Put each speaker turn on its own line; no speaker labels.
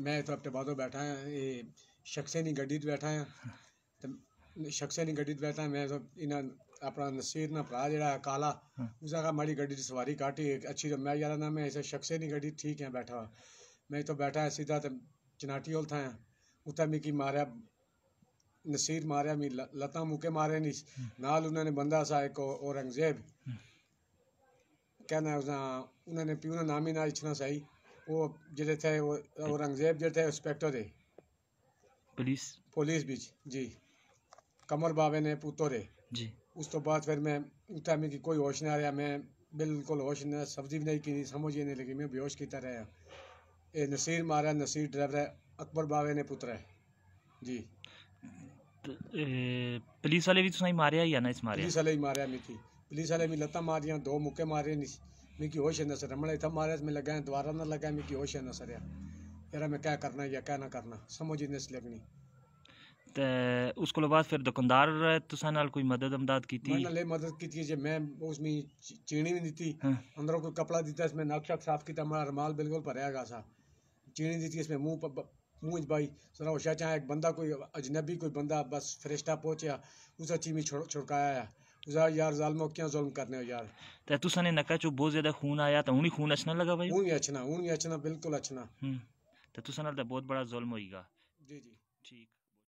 मैं तो हफ्ते बाद बैठा ये शख्स नहीं गड्डी बैठा है तो शख्स नहीं गड्डी बैठा मैं तो इन्हें अपना नसीर ना भ्रा जरा कला उस माड़ी गड्डी सवारी काटी अच्छी तो मैं यार ना मैं इसे शख्स नहीं गड्डी ठीक है बैठा हुआ मैं इतों बैठा सीधा तो चनाटी होल था उतना मिकी मारिया नसीर मारिया मी लत मुके मारे नहीं नाल उन्होंने बंदा सा एक औरंगजेब हम्म। कहना उसने प्यू ने नाम ही ना इच्छना सही वो जो थे औरंगजेब जो थे इंस्पेक्टर थे पुलिस पुलिस बीच जी कमर बाबे ने पुतो रे जी उस तो बाद फिर मैं उठा में कि कोई होश नहीं आ रहा मैं बिल्कुल होश न सब्जी भी नहीं की समझ ही नहीं लगी मैं बेहोश की तरह ये नसीर मारा नसीर ड्राइवर है अकबर बाबे ने पुत्र है जी तो,
पुलिस वाले भी तो नहीं मारे या ना इस मारे पुलिस
वाले ही मारे मिकी पुलिस वाले भी लत्ता मारिया दो मुक्के मारे नहीं मिकी होश है सर हमने इतना महाराज में लगाए द्वारा ना लगाए मिकी होश है सर यार मैं क्या करना या क्या ना करना समझ ही नहीं लगनी
ते उस कोला बाद फिर दुकानदार तुसा कोई मदद अमदाद कीती मैंने ले
मदद कीती जे मैं उसमें चीनी भी दी अंदरों कोई कपड़ा दिता इसमें नक साफ किया हमारा रुमाल बिल्कुल भरया गया सा चीनी दीती इसमें मुंह मुंह भाई जरा होशा चाहे एक बंदा कोई अजनबी कोई बंदा बस फरिश्ता पहुंचा उस चीनी छुड़काया जा यार जालमो क्या जुल्म करने हो यार
ते तो नका चो बहुत ज्यादा खून आया तो हुनी खून अचना लगा भाई हुनी
अचना अचना बिल्कुल अचना
ते तुसा
बहुत बड़ा जुल्म होईगा जी जी ठीक